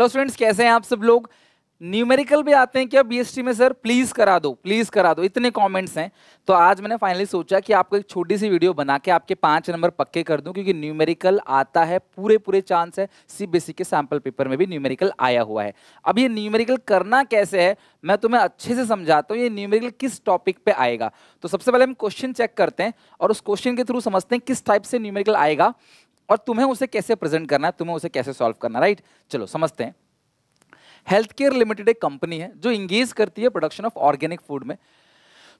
Hello students कैसे हैं आप सब लोग न्यूमेरिकल भी आते हैं क्या बीएसटी में सर प्लीज़ करा दो प्लीज़ करा दो इतने कमेंट्स हैं तो आज मैंने फाइनली सोचा कि आपको एक छोटी सी वीडियो बना के आपके पांच नंबर पक्के कर दूं क्योंकि न्यूमेरिकल आता है पूरे पूरे चांस है सीबीएसई e के सैम्पल पेपर में भी न्यूमेरिकल आया हुआ है अब ये न्यूमेरिकल करना कैसे है मैं तुम्हें अच्छे से समझाता हूँ ये न्यूमेरिकल किस टॉपिक पे आएगा तो सबसे पहले हम क्वेश्चन चेक करते हैं और उस क्वेश्चन के थ्रू समझते हैं किस टाइप से न्यूमेरिकल आएगा और तुम्हें उसे कैसे प्रेजेंट करना है तुम्हें उसे कैसे सॉल्व करना राइट चलो समझते हैं हेल्थ केयर लिमिटेड एक कंपनी है जो इंगेज करती है प्रोडक्शन ऑफ ऑर्गेनिक फूड में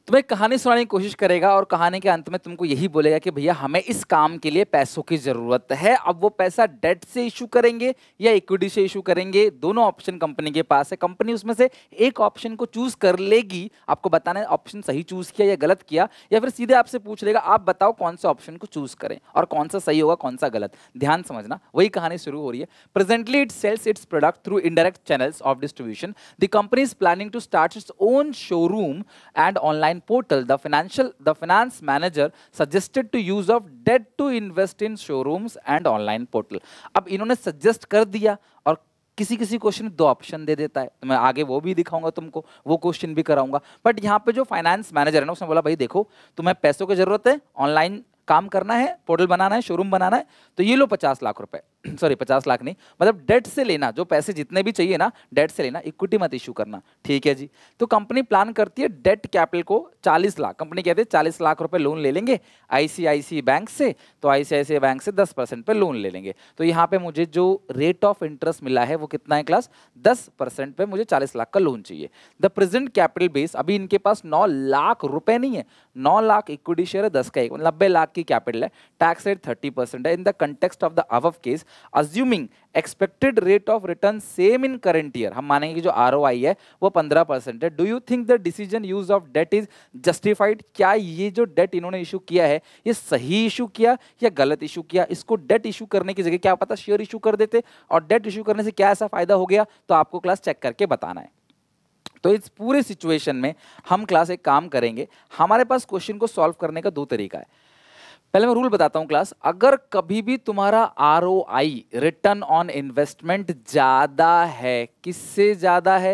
तुम्हें कहानी सुनाने की कोशिश करेगा और कहानी के अंत में तुमको यही बोलेगा कि भैया हमें इस काम के लिए पैसों की ज़रूरत है अब वो पैसा डेट से इशू करेंगे या इक्विटी से इशू करेंगे दोनों ऑप्शन कंपनी के पास है कंपनी उसमें से एक ऑप्शन को चूज़ कर लेगी आपको बताना है ऑप्शन सही चूज़ किया या गलत किया या फिर सीधे आपसे पूछ लेगा आप बताओ कौन सा ऑप्शन को चूज़ करें और कौन सा सही होगा कौन सा गलत ध्यान समझना वही कहानी शुरू हो रही है presently it sells its product through indirect channels of distribution the company is planning to start its own showroom and online online portal, the financial the finance manager suggested to use of debt to invest in showrooms and online portal. ab inhone suggest kar diya aur किसी किसी question दो option दे देता है मैं आगे वो भी दिखाऊंगा तुमको वो क्वेश्चन भी कराऊंगा बट यहाँ पे जो फाइनेंस मैनेजर है ना उसने बोला भाई देखो तुम्हें पैसों की जरूरत है ऑनलाइन काम करना है पोर्टल बनाना है शोरूम बनाना है तो ये लो पचास लाख रुपए सॉरी पचास लाख नहीं मतलब डेट से लेना जो पैसे जितने भी चाहिए ना डेट से लेना इक्विटी मत इशू करना ठीक है जी तो कंपनी प्लान करती है डेट कैपिटल को 40 लाख कंपनी कहती है चालीस लाख रुपए लोन ले लेंगे आईसीआईसी बैंक से तो आईसीआईसी बैंक से 10 परसेंट पर लोन ले लेंगे तो यहाँ पे मुझे जो रेट ऑफ इंटरेस्ट मिला है वो कितना है क्लास दस परसेंट पर मुझे चालीस लाख का लोन चाहिए द प्रेजेंट कैपिटल बेस अभी इनके पास नौ लाख रुपए नहीं है नौ लाख इक्विटी शेयर है दस का एक नब्बे लाख की कैपिटल है टैक्स रेट थर्टी परसेंट है in the context of the above case assuming expected rate of return same in current year हम मानेंगे कि जो आर है वो पंद्रह परसेंट है do you think the decision use of debt is justified क्या ये जो डेट इन्होंने इशू किया है ये सही इशू किया या गलत इशू किया इसको डेट इशू करने की जगह क्या पता शेयर इशू कर देते और डेट इशू करने से क्या ऐसा फायदा हो गया तो आपको क्लास चेक करके बताना है तो इस पूरे सिचुएशन में हम क्लास एक काम करेंगे हमारे पास क्वेश्चन को सॉल्व करने का दो तरीका है पहले मैं रूल बताता हूँ क्लास अगर कभी भी तुम्हारा R O I return on investment ज़्यादा है किससे ज़्यादा है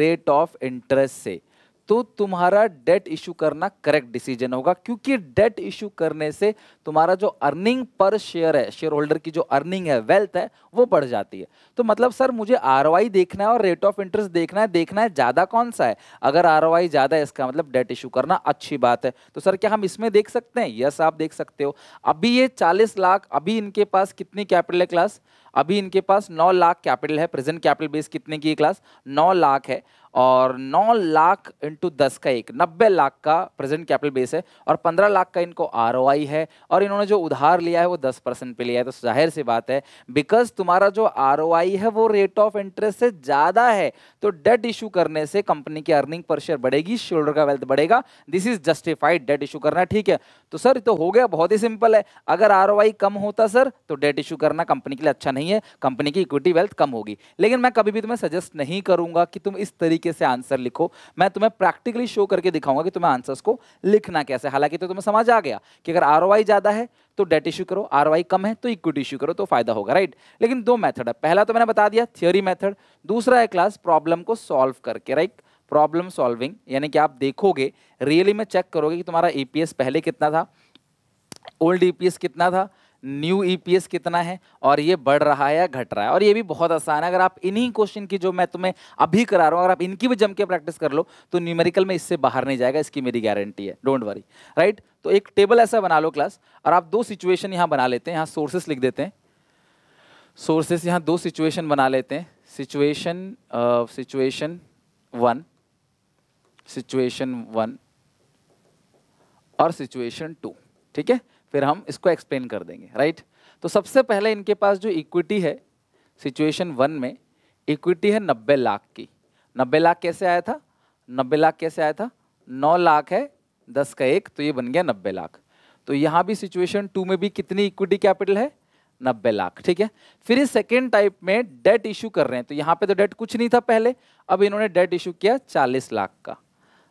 रेट ऑफ इंटरेस्ट से तो तुम्हारा डेट इशू करना करेक्ट डिसीजन होगा क्योंकि डेट इशू करने से तुम्हारा जो अर्निंग पर शेयर है शेयर होल्डर की जो अर्निंग है वेल्थ है वो बढ़ जाती है तो मतलब सर मुझे आर देखना है और रेट ऑफ इंटरेस्ट देखना है देखना है ज़्यादा कौन सा है अगर आर ज़्यादा है इसका मतलब डेट इशू करना अच्छी बात है तो सर क्या हम इसमें देख सकते हैं यस आप देख सकते हो अभी ये चालीस लाख अभी इनके पास कितनी कैपिटल है क्लास अभी इनके पास नौ लाख कैपिटल है प्रेजेंट कैपिटल बेस कितने की क्लास नौ लाख है और 9 लाख इंटू दस का एक 90 लाख का प्रेजेंट कैपिटल बेस है और 15 लाख का इनको आर है और इन्होंने जो उधार लिया है वो 10 परसेंट पे लिया है तो जाहिर सी बात है बिकॉज तुम्हारा जो आर है वो रेट ऑफ इंटरेस्ट से ज़्यादा है तो डेट इशू करने से कंपनी की अर्निंग पर शेयर बढ़ेगी शोल्डर का वेल्थ बढ़ेगा this is justified debt issue करना ठीक है तो सर तो हो गया बहुत ही सिंपल है अगर आर कम होता सर तो डेट इशू करना कंपनी के लिए अच्छा नहीं है कंपनी की इक्विटी वेल्थ कम होगी लेकिन मैं कभी भी तुम्हें सजेस्ट नहीं करूंगा कि तुम इस तरीके तरीके से आंसर लिखो मैं तुम्हें प्रैक्टिकली शो करके दिखाऊंगा कि तुम्हें आंसर्स को लिखना कैसे हालांकि तो तुम्हें समझ आ गया कि अगर आर ज़्यादा है तो डेट इश्यू करो आर कम है तो इक्विटी इश्यू करो तो फायदा होगा राइट लेकिन दो मैथड है पहला तो मैंने बता दिया थियोरी मैथड दूसरा है क्लास प्रॉब्लम को सॉल्व करके राइट प्रॉब्लम सॉल्विंग यानी कि आप देखोगे रियली में चेक करोगे कि तुम्हारा ई e पहले कितना था ओल्ड ई e कितना था न्यू ईपीएस e कितना है और ये बढ़ रहा है या घट रहा है और ये भी बहुत आसान है अगर आप इन्हीं क्वेश्चन की जो मैं तुम्हें अभी करा रहा हूँ अगर आप इनकी भी जम के प्रैक्टिस कर लो तो न्यूमेरिकल में इससे बाहर नहीं जाएगा इसकी मेरी गारंटी है डोंट वरी राइट तो एक टेबल ऐसा बना लो क्लास और आप दो सिचुएशन यहाँ बना लेते हैं यहाँ सोर्सेस लिख देते हैं सोर्सेस यहाँ दो सिचुएशन बना लेते हैं situation situation one situation one और सिचुएशन टू ठीक है फिर हम इसको एक्सप्लेन कर देंगे राइट तो सबसे पहले इनके पास जो इक्विटी है सिचुएशन वन में इक्विटी है नब्बे लाख की नब्बे लाख कैसे आया था नब्बे लाख कैसे आया था नौ लाख है दस का एक तो ये बन गया नब्बे लाख तो यहाँ भी सिचुएशन टू में भी कितनी इक्विटी कैपिटल है नब्बे लाख ठीक है फिर इस सेकेंड टाइप में डेट इशू कर रहे हैं तो यहाँ पे तो डेट कुछ नहीं था पहले अब इन्होंने डेट इशू किया चालीस लाख का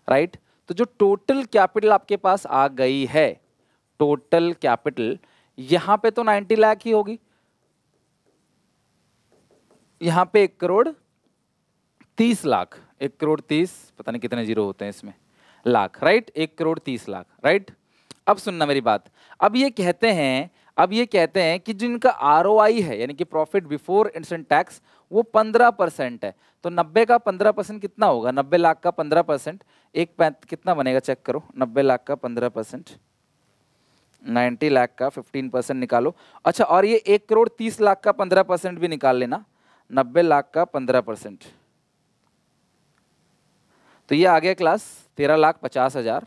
राइट तो जो टोटल कैपिटल आपके पास आ गई है टोटल कैपिटल यहां पे तो 90 लाख ही होगी यहां पे एक करोड़ तीस लाख एक करोड़ तीस पता नहीं कितने जीरो होते हैं इसमें लाख राइट एक करोड़ तीस लाख राइट अब सुनना मेरी बात अब ये कहते हैं अब ये कहते हैं कि जिनका आर है यानी कि प्रॉफिट बिफोर इंसेंट टैक्स वो पंद्रह परसेंट है तो नब्बे का पंद्रह परसेंट कितना होगा नब्बे लाख का पंद्रह परसेंट एक कितना बनेगा चेक करो नब्बे लाख का पंद्रह परसेंट नाइन्टी लाख का फिफ्टीन परसेंट निकालो अच्छा और ये एक करोड़ तीस लाख का पंद्रह परसेंट भी निकाल लेना नब्बे लाख का पंद्रह परसेंट तो ये आ गया क्लास तेरह लाख पचास हज़ार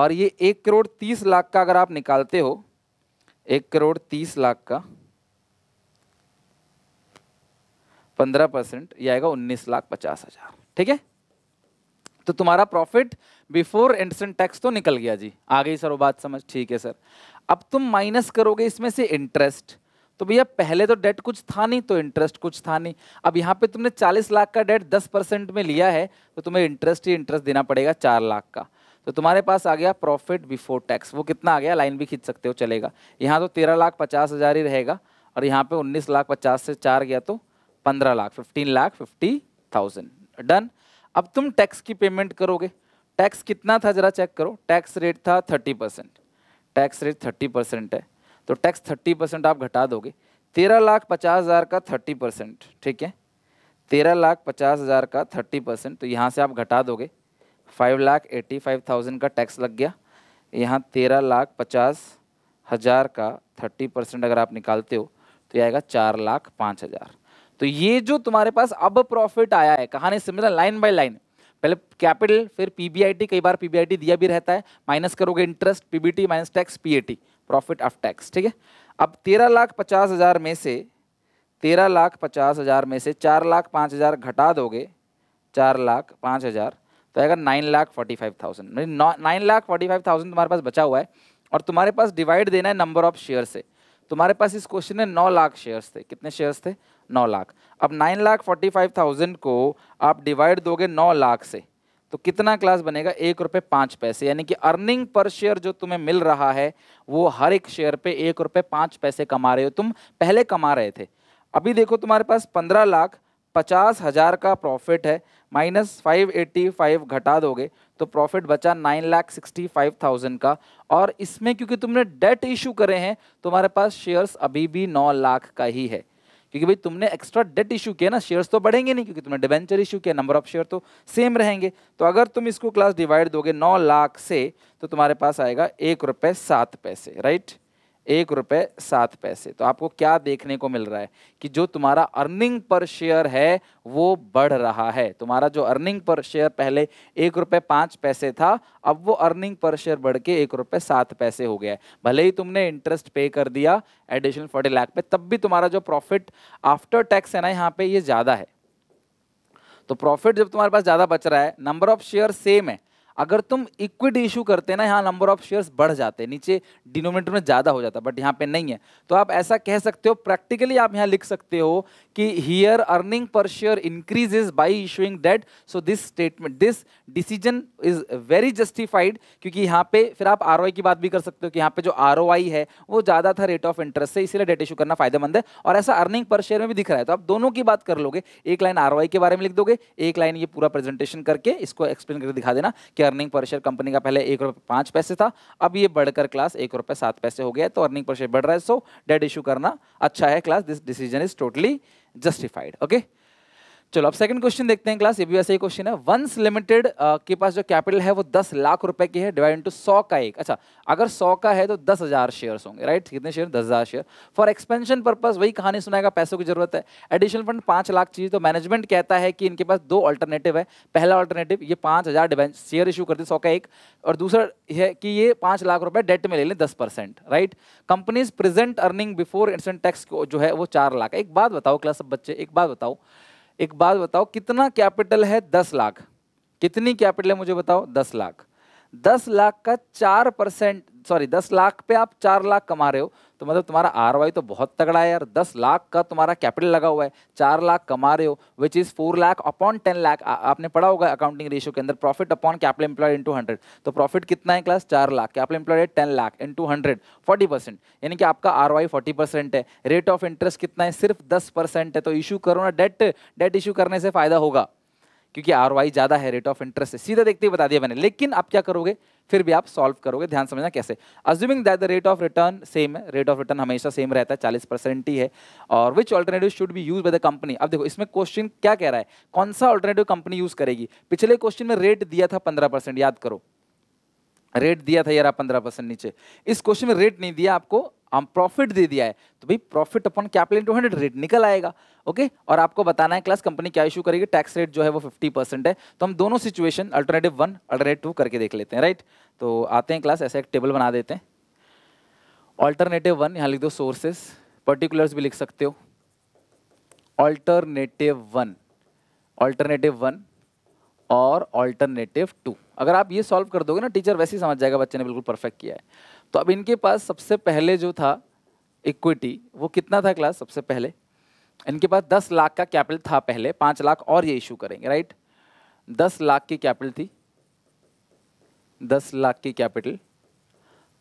और ये एक करोड़ तीस लाख का अगर आप निकालते हो एक करोड़ तीस लाख का पंद्रह परसेंट ये आएगा उन्नीस लाख पचास हज़ार ठीक है तो तुम्हारा प्रॉफिट बिफोर एंडसन टैक्स तो निकल गया जी आ गई सर वो बात समझ ठीक है सर अब तुम माइनस करोगे इसमें से इंटरेस्ट तो भैया पहले तो डेट कुछ था नहीं तो इंटरेस्ट कुछ था नहीं अब यहाँ पे तुमने 40 लाख का डेट 10 परसेंट में लिया है तो तुम्हें इंटरेस्ट ही इंटरेस्ट देना पड़ेगा चार लाख का तो तुम्हारे पास आ गया प्रॉफिट बिफोर टैक्स वो कितना आ गया लाइन भी खींच सकते हो चलेगा यहाँ तो तेरह लाख पचास हज़ार ही रहेगा और यहाँ पे उन्नीस लाख पचास से चार गया तो पंद्रह lakh fifteen lakh fifty thousand done अब तुम टैक्स की पेमेंट करोगे टैक्स कितना था जरा चेक करो टैक्स रेट था thirty percent tax rate thirty percent है तो टैक्स थर्टी परसेंट आप घटा दोगे तेरह लाख पचास हज़ार का थर्टी परसेंट ठीक है तेरह लाख पचास हज़ार का थर्टी परसेंट तो यहाँ से आप घटा दोगे five lakh eighty five thousand का टैक्स लग गया यहाँ तेरह लाख पचास हज़ार का थर्टी परसेंट अगर आप निकालते हो तो ये आएगा चार लाख पाँच हज़ार तो ये जो तुम्हारे पास अब प्रॉफिट आया है कहानी सिमिलर लाइन बाय लाइन पहले कैपिटल फिर पीबीआईटी कई बार पीबीआईटी दिया भी रहता है माइनस करोगे interest PBT minus tax PAT profit of tax ठीक है अब तेरह लाख पचास हज़ार में से तेरह लाख पचास हज़ार में से चार लाख पाँच हज़ार घटा दोगे चार लाख पाँच हज़ार तो आएगा nine lakh forty five thousand nine lakh forty five thousand तुम्हारे पास बचा हुआ है और तुम्हारे पास डिवाइड देना है नंबर ऑफ शेयर से तुम्हारे पास इस क्वेश्चन में नौ लाख शेयर्स थे कितने शेयर्स थे नौ लाख अब nine lakh forty five thousand को आप डिवाइड दोगे नौ लाख से तो कितना क्लास बनेगा एक रुपये पाँच पैसे यानी कि अर्निंग पर शेयर जो तुम्हें मिल रहा है वो हर एक शेयर पे एक रुपये पाँच पैसे कमा रहे हो तुम पहले कमा रहे थे अभी देखो तुम्हारे पास पंद्रह लाख पचास हज़ार का प्रॉफिट है माइनस फाइव एट्टी फाइव घटा दोगे तो प्रॉफिट बचा nine lakh sixty five thousand का और इसमें क्योंकि तुमने डेट इशू करे हैं तुम्हारे पास शेयर्स अभी भी नौ लाख का ही है क्योंकि भाई तुमने एक्स्ट्रा डेट इशू किया ना शेयर्स तो बढ़ेंगे नहीं क्योंकि तुमने डिवेंचर इशू किया नंबर ऑफ शेयर तो सेम रहेंगे तो अगर तुम इसको क्लास डिवाइड दोगे नौ लाख से तो तुम्हारे पास आएगा एक रुपये सात पैसे राइट एक रुपये सात पैसे तो आपको क्या देखने को मिल रहा है कि जो तुम्हारा अर्निंग पर शेयर है वो बढ़ रहा है तुम्हारा जो अर्निंग पर शेयर पहले एक रुपये पाँच पैसे था अब वो अर्निंग पर शेयर बढ़ के एक रुपये सात पैसे हो गया है भले ही तुमने इंटरेस्ट पे कर दिया एडिशनल फोर्टी लाख पे तब भी तुम्हारा जो प्रॉफिट आफ्टर टैक्स है ना यहाँ पे ये ज़्यादा है तो प्रॉफिट जब तुम्हारे पास ज़्यादा बच रहा है नंबर ऑफ शेयर सेम है अगर तुम इक्विटी इशू करते ना यहाँ नंबर ऑफ शेयर्स बढ़ जाते नीचे डिनोमिनेटर में ज़्यादा हो जाता बट यहाँ पे नहीं है तो आप ऐसा कह सकते हो प्रैक्टिकली आप यहाँ लिख सकते हो कि here earning per share is by issuing debt so this statement this decision is very justified क्योंकि यहाँ पे फिर आप आर की बात भी कर सकते हो कि यहाँ पे जो आर है वो ज़्यादा था रेट ऑफ इंटरेस्ट से इसीलिए डेट इशू करना फायदेमंद है और ऐसा अर्निंग पर शेयर में भी दिख रहा है तो आप दोनों की बात कर लोगे एक लाइन आर के बारे में लिख दोगे एक लाइन ये पूरा प्रेजेंटेशन करके इसको एक्सप्लेन करके दिखा देना कि जिसकी अर्निंग पर शेयर कंपनी का पहले एक रुपये पाँच पैसे था अब ये बढ़कर क्लास एक रुपये सात पैसे हो गया तो अर्निंग पर शेयर बढ़ रहा है सो डेट इशू करना अच्छा है class this decision is totally justified okay चलो अब सेकंड क्वेश्चन देखते हैं क्लास ये भी वैसे ही क्वेश्चन है वंस लिमिटेड uh, के पास जो कैपिटल है वो दस लाख रुपए की है डिवाइड इंटू सौ का एक अच्छा अगर सौ का है तो दस हज़ार शेयर्स होंगे राइट कितने शेयर दस हज़ार शेयर फॉर एक्सपेंशन पर्पज वही कहानी सुनाएगा पैसों की जरूरत है एडिशनल फंड पांच लाख चीज तो मैनेजमेंट कहता है कि इनके पास दो ऑल्टरनेटिव है पहला ऑल्टरनेटिव ये पांच हज़ार शेयर इशू करते सौ का एक और दूसरा है कि ये पांच लाख रुपए डेट में ले लें दस percent right companies present earning before इंसेंट टैक्स जो है वो चार लाख एक बात बताओ क्लास सब बच्चे एक बात बताओ एक बात बताओ कितना कैपिटल है दस लाख कितनी कैपिटल है मुझे बताओ दस लाख दस लाख का चार परसेंट सॉरी दस लाख पे आप चार लाख कमा रहे हो तो मतलब तुम्हारा आर वाई तो बहुत तगड़ा है यार दस लाख का तुम्हारा कैपिटल लगा हुआ है चार लाख कमा रहे हो which is four lakh upon ten lakh आपने पढ़ा होगा अकाउंटिंग रेशियो के अंदर profit upon capital employed into hundred तो प्रॉफिट कितना है क्लास चार lakh capital employed ten lakh into hundred forty percent यानी कि आपका आर वाई फोर्टी परसेंट है रेट ऑफ इंटरेस्ट कितना है सिर्फ दस परसेंट है तो इशू करो ना डेट डेट इशू करने से फ़ायदा होगा क्योंकि आर वाई ज़्यादा है रेट ऑफ इंटरेस्ट है सीधा देखते ही बता दिया मैंने लेकिन आप क्या करोगे फिर भी आप सॉल्व करोगे ध्यान समझना कैसे assuming that the rate of return same है रेट ऑफ रिटर्न हमेशा सेम रहता है चालीस परसेंट ही है और which alternative should be use by the company अब देखो इसमें क्वेश्चन क्या कह रहा है कौन सा ऑल्टरनेटिव कंपनी यूज करेगी पिछले क्वेश्चन में रेट दिया था पंद्रह याद करो रेट दिया था यार पंद्रह परसेंट नीचे इस क्वेश्चन में रेट नहीं दिया आपको हम प्रॉफिट दे दिया है तो भाई profit upon capital into hundred rate निकल आएगा ओके और आपको बताना है क्लास कंपनी क्या इशू करेगी टैक्स रेट जो है वो फिफ्टी परसेंट है तो हम दोनों situation alternative one alternate two करके देख लेते हैं राइट तो आते हैं क्लास ऐसा एक टेबल बना देते हैं ऑल्टरनेटिव वन यहाँ लिख दो सोर्सेस पर्टिकुलर्स भी लिख सकते हो ऑल्टरनेटिव वन ऑल्टरनेटिव वन और ऑल्टरनेटिव टू अगर आप ये सॉल्व कर दोगे ना टीचर वैसे ही समझ जाएगा बच्चे ने बिल्कुल परफेक्ट किया है तो अब इनके पास सबसे पहले जो था इक्विटी वो कितना था क्लास सबसे पहले इनके पास दस लाख का कैपिटल था पहले पाँच लाख और ये इशू करेंगे राइट दस लाख की कैपिटल थी दस लाख की कैपिटल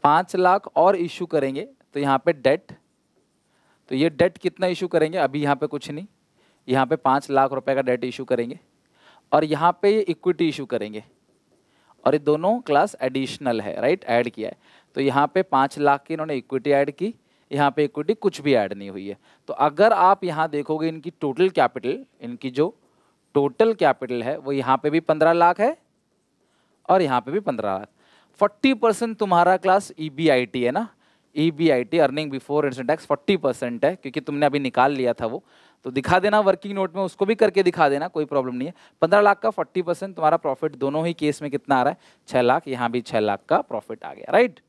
पाँच लाख और इशू करेंगे तो यहाँ पे डेट तो ये डेट कितना इशू करेंगे अभी यहाँ पे कुछ नहीं यहाँ पे पाँच लाख रुपए का डेट इशू करेंगे और यहाँ पे ये इक्विटी इशू करेंगे और ये दोनों क्लास एडिशनल है राइट ऐड किया है तो यहाँ पे पाँच लाख की इन्होंने इक्विटी ऐड की यहाँ पे इक्विटी कुछ भी ऐड नहीं हुई है तो अगर आप यहाँ देखोगे इनकी टोटल कैपिटल इनकी जो टोटल कैपिटल है वो यहाँ पे भी पंद्रह लाख है और यहाँ पे भी पंद्रह लाख फोर्टी परसेंट तुम्हारा class E B I T है ना E B I T earning before इंसेंट टैक्स फोर्टी परसेंट है क्योंकि तुमने अभी निकाल लिया था वो तो दिखा देना वर्किंग नोट में उसको भी करके दिखा देना कोई प्रॉब्लम नहीं है पंद्रह लाख का फोर्टी परसेंट तुम्हारा प्रॉफिट दोनों ही केस में कितना आ रहा है छः लाख यहाँ भी छः लाख का प्रॉफिट आ गया राइट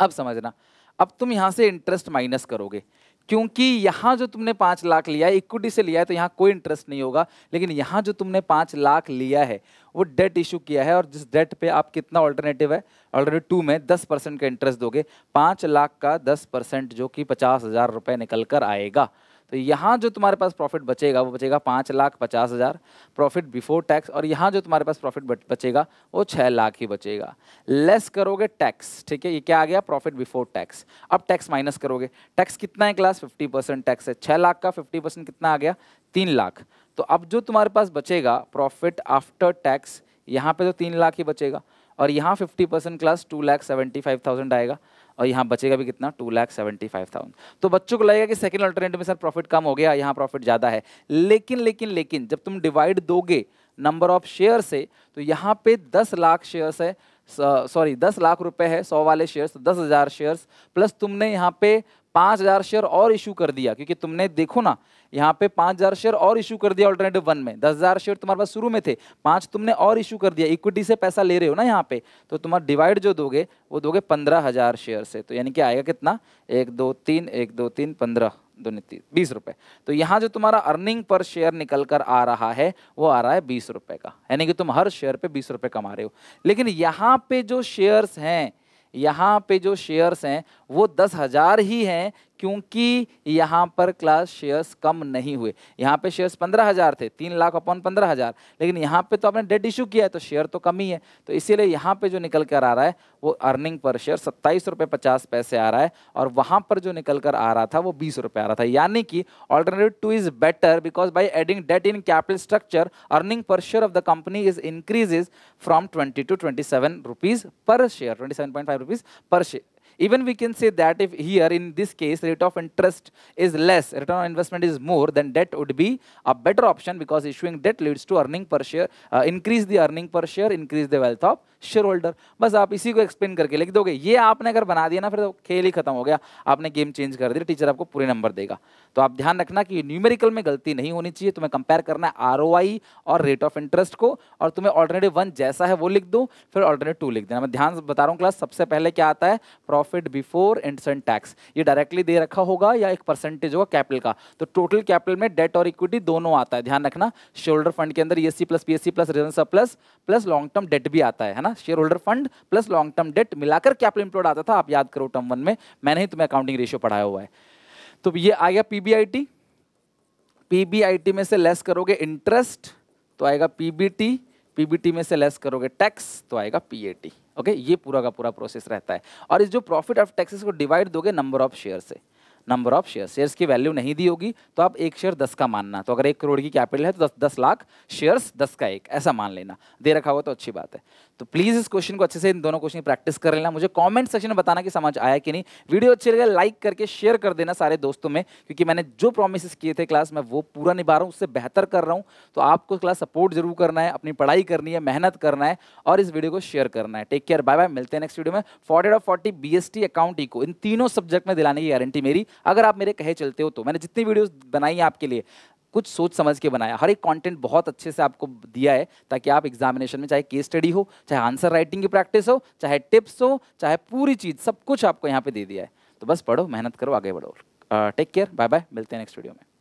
अब समझना अब तुम यहाँ से इंटरेस्ट माइनस करोगे क्योंकि यहाँ जो तुमने पाँच लाख लिया है इक्विटी से लिया है तो यहाँ कोई इंटरेस्ट नहीं होगा लेकिन यहाँ जो तुमने पाँच लाख लिया है वो डेट इशू किया है और जिस डेट पे आप कितना ऑल्टरनेटिव है ऑल्टरनेटिव टू में दस परसेंट का इंटरेस्ट दोगे पाँच लाख का दस परसेंट जो कि पचास हज़ार रुपये निकल कर आएगा तो यहाँ जो तुम्हारे पास प्रॉफिट बचेगा वो बचेगा पाँच लाख पचास हज़ार प्रॉफिट बिफोर टैक्स और यहाँ जो तुम्हारे पास प्रॉफिट बचेगा वो छः लाख ही बचेगा लेस करोगे टैक्स ठीक है ये क्या आ गया प्रॉफिट बिफोर टैक्स अब टैक्स माइनस करोगे टैक्स कितना है क्लास फिफ्टी परसेंट टैक्स है छः लाख का फिफ्टी परसेंट कितना आ गया तीन लाख तो अब जो तुम्हारे पास बचेगा प्रॉफिट आफ्टर टैक्स यहाँ पे तो तीन लाख ही बचेगा और यहाँ fifty percent class two lakh seventy five thousand आएगा और यहाँ बचेगा भी कितना two lakh seventy five thousand तो बच्चों को लगेगा कि सेकंड अल्टरनेट में सर प्रॉफिट कम हो गया यहाँ प्रॉफिट ज़्यादा है लेकिन लेकिन लेकिन जब तुम डिवाइड दोगे नंबर ऑफ शेयर से तो यहाँ पे दस लाख शेयर्स है सॉरी दस लाख रुपए है सौ वाले शेयर्स तो दस हज़ार शेयर्स प्लस तुमने यहाँ पे पाँच हज़ार शेयर और इशू कर दिया क्योंकि तुमने देखो ना यहाँ पे पाँच हज़ार शेयर और इशू कर दिया ऑल्टरनेटिव वन में दस हज़ार शेयर तुम्हारे पास शुरू में थे पाँच तुमने और इशू कर दिया इक्विटी से पैसा ले रहे हो ना यहाँ पे तो तुम्हारा डिवाइड जो दोगे वो दोगे पंद्रह हज़ार शेयर से तो यानी कि आएगा कितना एक दो तीन एक दो तीन पंद्रह दो नीति बीस रुपये तो यहाँ जो तुम्हारा अर्निंग पर शेयर निकल कर आ रहा है वो आ रहा है बीस रुपये का यानी कि तुम हर शेयर पे बीस रुपये कमा रहे हो लेकिन यहाँ पे जो शेयर्स हैं यहाँ पे जो शेयर्स हैं वो दस हज़ार ही हैं क्योंकि यहाँ पर क्लास शेयर्स कम नहीं हुए यहाँ पे शेयर्स पंद्रह हज़ार थे तीन लाख अपॉन पंद्रह हज़ार लेकिन यहाँ पे तो आपने डेट इशू किया है तो शेयर तो कम ही है तो इसीलिए यहाँ पे जो निकल कर आ रहा है वो अर्निंग पर शेयर सत्ताईस रुपये पचास पैसे आ रहा है और वहाँ पर जो निकल कर आ रहा था वो बीस रुपये आ रहा था यानी कि alternative two is better because by adding debt in capital structure earning per share of the company is increase from twenty to twenty seven rupees per share twenty seven point five rupees per share Even we can say that if here in this case rate of interest is less, return on investment is more, then debt would be a better option because issuing debt leads to earning per share, uh, increase the earning per share, increase the wealth of share holder बस आप इसी को explain करके लिख दोगे ये आपने अगर बना दिया ना फिर तो खेल ही खत्म हो गया आपने गेम चेंज कर दिया टीचर आपको पूरे नंबर देगा तो आप ध्यान रखना कि न्यूमेरिकल में गलती नहीं होनी चाहिए तुम्हें कंपेयर करना है आर और रेट ऑफ इंटरेस्ट को और तुम्हें ऑल्टरनेटिव वन जैसा है वो लिख दो फिर ऑल्टरनेट टू लिख देना मैं ध्यान बता रहा हूँ क्लास सबसे पहले क्या आता है profit profit before and tax ये डायरेक्टली दे रखा होगा या एक परसेंटेज होगा कैपिटल का तो टोटल कैपिटल में डेट और इक्विटी दोनों आता है ध्यान रखना शेयर होल्डर फंड के अंदर E plus P plus reserve plus plus long term debt भी आता है है ना share holder fund plus long term debt मिलाकर कैपिटल इंप्लॉड आता था आप याद करो टर्म वन में मैंने ही तुम्हें अकाउंटिंग रेशियो पढ़ाया हुआ है तो ये आ गया पीबीआईटी पीबीआईटी में से लेस करोगे इंटरेस्ट तो आएगा पीबीटी पीबीटी में से लेस करोगे टैक्स तो आएगा पीएटी ओके ये पूरा का पूरा प्रोसेस रहता है और इस जो प्रॉफिट ऑफ टैक्सेस को डिवाइड दोगे नंबर ऑफ शेयर से नंबर ऑफ शेयर शेयर्स की वैल्यू नहीं दी होगी तो आप एक शेयर दस का मानना तो अगर एक करोड़ की कैपिटल है तो दस दस लाख शेयर्स दस का एक ऐसा मान लेना दे रखा हुआ तो अच्छी बात है तो प्लीज़ इस क्वेश्चन को अच्छे से इन दोनों क्वेश्चन प्रैक्टिस कर लेना मुझे कॉमेंट सेक्शन में बताना कि समझ आया कि नहीं वीडियो अच्छी लगे लाइक करके शेयर कर देना सारे दोस्तों में क्योंकि मैंने जो प्रोमिस किए थे क्लास में वो पूरा निभा रहा हूँ उससे बेहतर कर रहा हूँ तो आपको क्लास सपोर्ट जरूर करना है अपनी पढ़ाई करनी है मेहनत करना है और इस वीडियो को शेयर करना है टेक केयर बाय बाय मिलते हैं नेक्स्ट वीडियो में forty of forty B S T account eco इन तीनों सब्जेक्ट में दिलाने की गारंटी मेरी अगर आप मेरे कहे चलते हो तो मैंने जितनी वीडियोस बनाई हैं आपके लिए कुछ सोच समझ के बनाया हर एक कंटेंट बहुत अच्छे से आपको दिया है ताकि आप एग्जामिनेशन में चाहे केस स्टडी हो चाहे आंसर राइटिंग की प्रैक्टिस हो चाहे टिप्स हो चाहे पूरी चीज़ सब कुछ आपको यहाँ पे दे दिया है तो बस पढ़ो मेहनत करो आगे बढ़ो टेक केयर बाय बाय मिलते हैं नेक्स्ट वीडियो में